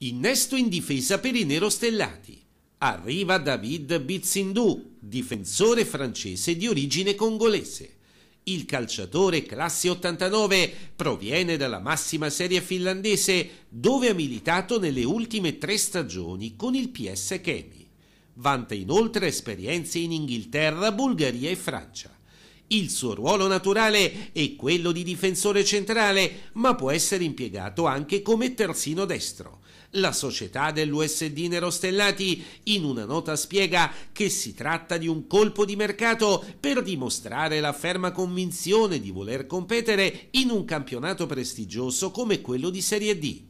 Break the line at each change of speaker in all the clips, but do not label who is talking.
Innesto in difesa per i nerostellati. Arriva David Bizzindou, difensore francese di origine congolese. Il calciatore classe 89 proviene dalla massima serie finlandese dove ha militato nelle ultime tre stagioni con il PS Chemi. Vanta inoltre esperienze in Inghilterra, Bulgaria e Francia. Il suo ruolo naturale è quello di difensore centrale, ma può essere impiegato anche come terzino destro. La società dell'USD Nerostellati in una nota spiega che si tratta di un colpo di mercato per dimostrare la ferma convinzione di voler competere in un campionato prestigioso come quello di Serie D.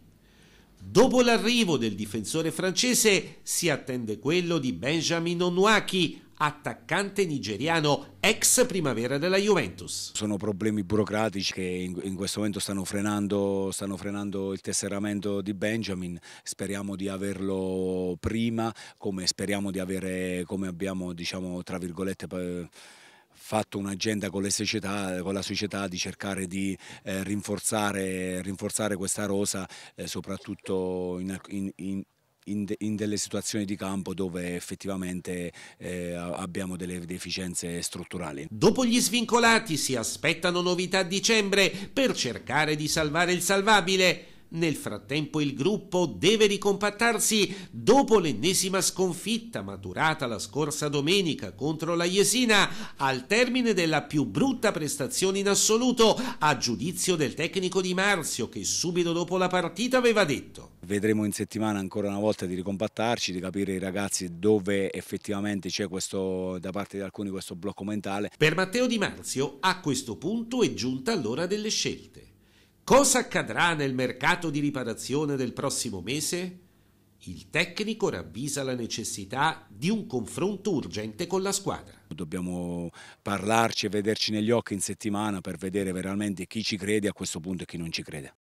Dopo l'arrivo del difensore francese si attende quello di Benjamin Onuaki, attaccante nigeriano ex primavera della
Juventus. Sono problemi burocratici che in, in questo momento stanno frenando, stanno frenando, il tesseramento di Benjamin, speriamo di averlo prima, come speriamo di avere, come abbiamo diciamo tra virgolette fatto un'agenda con, le società, con, la società di cercare di eh, rinforzare, rinforzare, questa rosa, eh, soprattutto in, in in, de, in, delle situazioni di campo dove effettivamente eh, abbiamo delle deficienze strutturali. Dopo gli svincolati si aspettano
novità a dicembre per cercare di salvare il salvabile. Nel frattempo il gruppo deve ricompattarsi dopo l'ennesima sconfitta maturata la scorsa domenica contro la Jesina al termine della più brutta prestazione in assoluto a giudizio del tecnico Di Marzio che subito dopo la partita aveva
detto Vedremo in settimana ancora una volta di ricompattarci, di capire i ragazzi dove effettivamente c'è da parte di alcuni questo blocco mentale. Per Matteo Di Marzio a questo
punto è giunta l'ora delle scelte. Cosa accadrà nel mercato di riparazione del prossimo mese? Il tecnico ravvisa la necessità di un
confronto urgente con la squadra. Dobbiamo parlarci e vederci negli occhi in settimana per vedere veramente chi ci crede a questo punto e chi non ci crede.